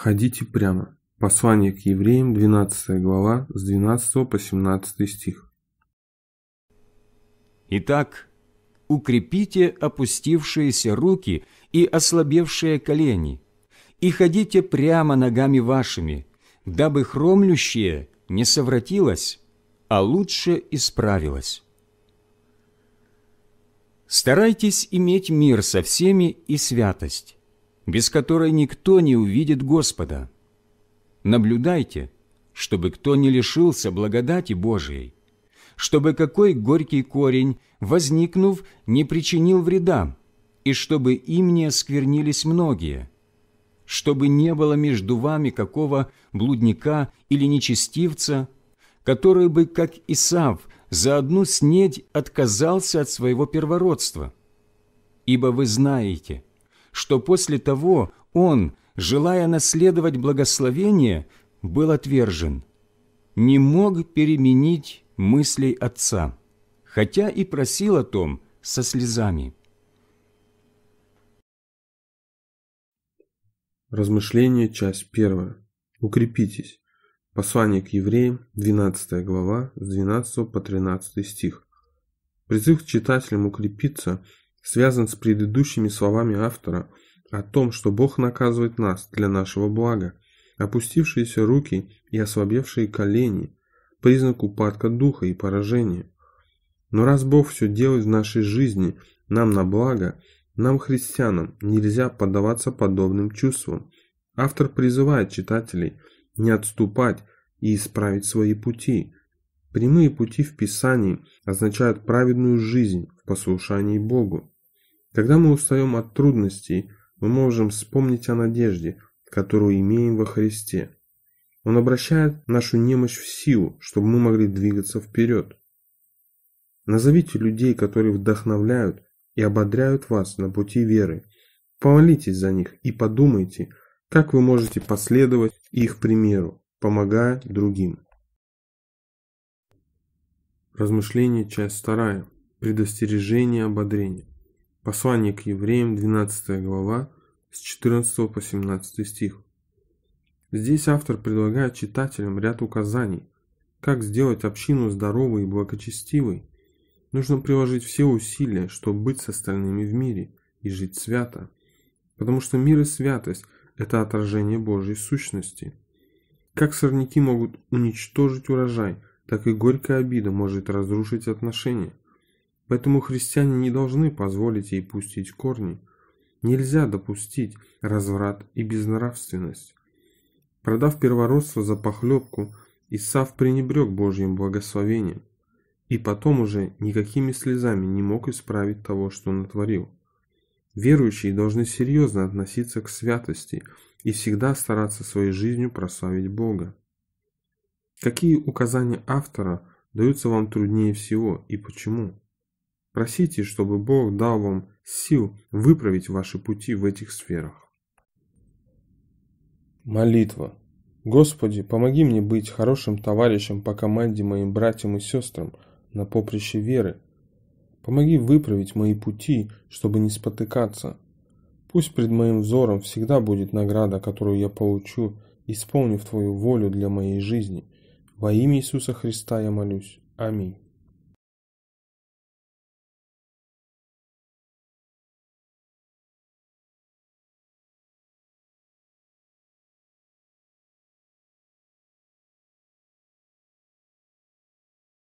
Ходите прямо. Послание к евреям, 12 глава, с 12 по 17 стих. Итак, укрепите опустившиеся руки и ослабевшие колени, и ходите прямо ногами вашими, дабы хромлющее не совратилось, а лучше исправилось. Старайтесь иметь мир со всеми и святость, без которой никто не увидит Господа. Наблюдайте, чтобы кто не лишился благодати Божией, чтобы какой горький корень, возникнув, не причинил вреда, и чтобы им не осквернились многие, чтобы не было между вами какого блудника или нечестивца, который бы, как Исав, за одну снедь отказался от своего первородства. Ибо вы знаете – что после того он, желая наследовать благословение, был отвержен. Не мог переменить мыслей отца, хотя и просил о том со слезами. Размышление, часть первая. Укрепитесь. Послание к евреям, 12 глава, с 12 по 13 стих. Призыв к читателям укрепиться – связан с предыдущими словами автора о том, что Бог наказывает нас для нашего блага. Опустившиеся руки и ослабевшие колени – признак упадка духа и поражения. Но раз Бог все делает в нашей жизни нам на благо, нам, христианам, нельзя поддаваться подобным чувствам. Автор призывает читателей не отступать и исправить свои пути – Прямые пути в Писании означают праведную жизнь в послушании Богу. Когда мы устаем от трудностей, мы можем вспомнить о надежде, которую имеем во Христе. Он обращает нашу немощь в силу, чтобы мы могли двигаться вперед. Назовите людей, которые вдохновляют и ободряют вас на пути веры. Помолитесь за них и подумайте, как вы можете последовать их примеру, помогая другим. Размышление, часть 2. Предостережение, ободрение. Послание к евреям, 12 глава, с 14 по 17 стих. Здесь автор предлагает читателям ряд указаний, как сделать общину здоровой и благочестивой. Нужно приложить все усилия, чтобы быть с остальными в мире и жить свято, потому что мир и святость – это отражение Божьей сущности. Как сорняки могут уничтожить урожай – так и горькая обида может разрушить отношения. Поэтому христиане не должны позволить ей пустить корни. Нельзя допустить разврат и безнравственность. Продав первородство за похлебку, Исав пренебрег Божьим благословением и потом уже никакими слезами не мог исправить того, что натворил. Верующие должны серьезно относиться к святости и всегда стараться своей жизнью прославить Бога. Какие указания автора даются вам труднее всего и почему? Просите, чтобы Бог дал вам сил выправить ваши пути в этих сферах. Молитва. Господи, помоги мне быть хорошим товарищем по команде моим братьям и сестрам на поприще веры. Помоги выправить мои пути, чтобы не спотыкаться. Пусть пред моим взором всегда будет награда, которую я получу, исполнив Твою волю для моей жизни – во имя Иисуса Христа я молюсь. Аминь.